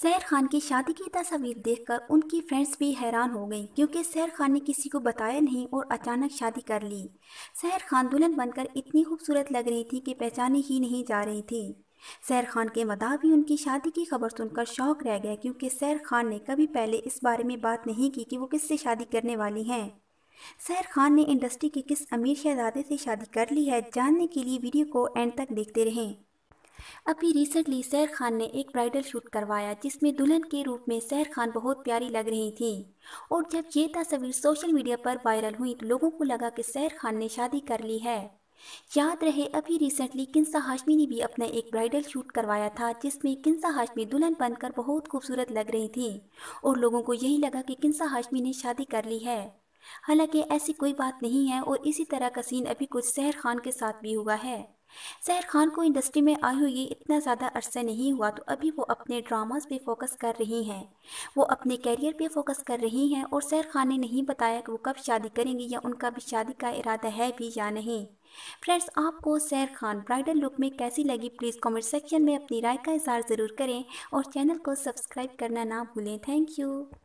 सैर खान की शादी की तस्वीर देखकर उनकी फ्रेंड्स भी हैरान हो गई क्योंकि सैर खान ने किसी को बताया नहीं और अचानक शादी कर ली सैर खान दुल्हन बनकर इतनी खूबसूरत लग रही थी कि पहचाने ही नहीं जा रही थी सैर खान के मदा भी उनकी शादी की खबर सुनकर शौक रह गया क्योंकि सैर खान ने कभी पहले इस बारे में बात नहीं की कि वो किससे शादी करने वाली हैं सैर खान ने इंडस्ट्री के किस अमीर शहजादे से शादी कर ली है जानने के लिए वीडियो को एंड तक देखते रहें अभी रिसेंटली सैर खान ने एक ब्राइडल शूट करवाया जिसमें दुल्हन के रूप में सैर खान बहुत प्यारी लग रही थी और जब ये तस्वीर सोशल मीडिया पर वायरल हुई तो लोगों को लगा कि सैर खान ने शादी कर ली है याद रहे अभी रिसेंटली किन्सा हाशमी ने भी अपना एक ब्राइडल शूट करवाया था जिसमें किन्सा हाशमी दुल्हन बनकर बहुत खूबसूरत लग रही थी और लोगों को यही लगा कि किन्सा हाशमी ने शादी कर ली है हालांकि ऐसी कोई बात नहीं है और इसी तरह का सीन अभी कुछ सहर खान के साथ भी हुआ है सहर खान को इंडस्ट्री में आई हुई इतना ज़्यादा अरसा नहीं हुआ तो अभी वो अपने ड्रामास पे फोकस कर रही हैं वो अपने कैरियर पे फोकस कर रही हैं और सहर खान ने नहीं बताया कि वो कब शादी करेंगी या उनका भी शादी का इरादा है भी या नहीं फ्रेंड्स आपको सैर खान ब्राइडल लुक में कैसी लगी प्लीज़ कॉमेंट सेक्शन में अपनी राय का इजहार ज़रूर करें और चैनल को सब्सक्राइब करना ना भूलें थैंक यू